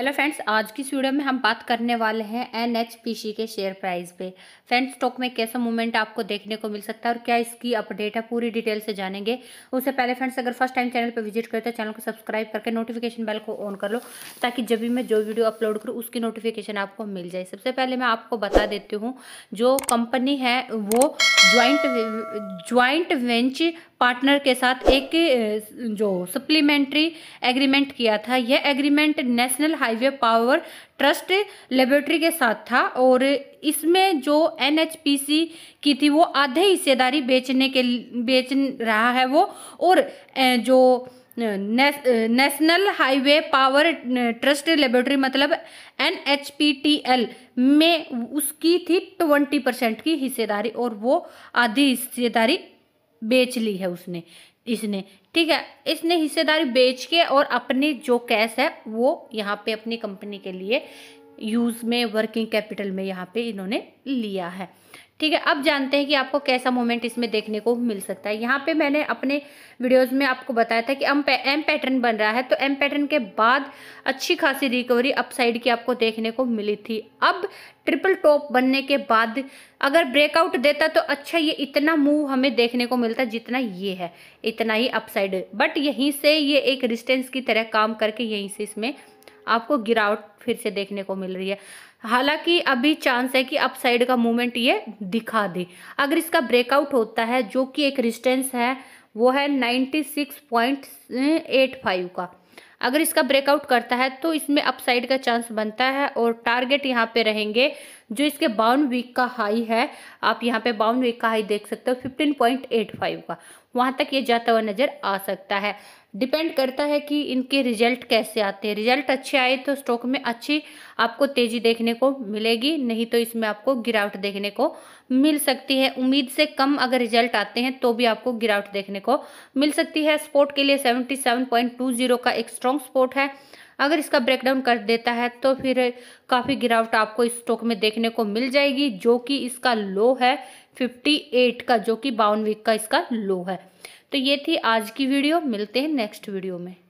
hello friends आज की video में हम बात करने वाले हैं एन एच पी सी के शेयर प्राइस पे फ्रेंड्स स्टॉक में कैसा मूवमेंट आपको देखने को मिल सकता है और क्या इसकी अपडेट है पूरी डिटेल से जानेंगे उससे पहले फ्रेंड्स अगर फर्स्ट टाइम चैनल पर विजिट करते हैं चैनल को सब्सक्राइब करके नोटिफिकेशन बेल को ऑन कर लो ताकि जब भी मैं जो वीडियो अपलोड करूँ उसकी नोटिफिकेशन आपको मिल जाए सबसे पहले मैं आपको बता देती हूँ जो कंपनी है वो ज्वाइंट ज्वाइंट वेंच पार्टनर के साथ एक जो सप्लीमेंट्री एग्रीमेंट किया था यह agreement national highway power trust laboratory के साथ था और इसमें जो एनएचपीसी की थी वो आधे हिस्सेदारी बेचने के बेच रहा है वो और जो national highway power trust laboratory मतलब एन में उसकी थी ट्वेंटी परसेंट की हिस्सेदारी और वो आधी हिस्सेदारी बेच ली है उसने इसने ठीक है इसने हिस्सेदारी बेच के और अपने जो कैश है वो यहाँ पे अपनी कंपनी के लिए यूज़ में वर्किंग कैपिटल में यहाँ पे इन्होंने लिया है ठीक है अब जानते हैं कि आपको कैसा मोमेंट इसमें देखने को मिल सकता है यहाँ पे मैंने अपने वीडियोस में आपको बताया था कि एम एम पैटर्न बन रहा है तो एम पैटर्न के बाद अच्छी खासी रिकवरी अपसाइड की आपको देखने को मिली थी अब ट्रिपल टॉप बनने के बाद अगर ब्रेकआउट देता तो अच्छा ये इतना मूव हमें देखने को मिलता जितना ये है इतना ही अपसाइड बट यहीं से ये एक रिस्टेंस की तरह काम करके यहीं से इसमें आपको गिरावट फिर से देखने को मिल रही है हालांकि अभी चांस है कि अपसाइड का मूवमेंट ये दिखा दे अगर इसका ब्रेकआउट होता है जो कि एक रिस्टेंस है वो है सिक्स पॉइंट एट फाइव का अगर इसका ब्रेकआउट करता है तो इसमें अपसाइड का चांस बनता है और टारगेट यहाँ पे रहेंगे जो इसके बाउंड वीक का हाई है आप यहाँ पे बाउंड वीक का हाई देख सकते हो 15.85 का वहां तक ये जाता हुआ नज़र आ सकता है डिपेंड करता है कि इनके रिजल्ट कैसे आते हैं रिजल्ट अच्छे आए तो स्टॉक में अच्छी आपको तेज़ी देखने को मिलेगी नहीं तो इसमें आपको गिरावट देखने को मिल सकती है उम्मीद से कम अगर रिजल्ट आते हैं तो भी आपको गिरावट देखने को मिल सकती है स्पोर्ट के लिए 77.20 का एक स्ट्रॉन्ग स्पोर्ट है अगर इसका ब्रेकडाउन कर देता है तो फिर काफ़ी गिरावट आपको इस स्टॉक में देखने को मिल जाएगी जो कि इसका लो है 58 का जो कि बावन वीक का इसका लो है तो ये थी आज की वीडियो मिलते हैं नेक्स्ट वीडियो में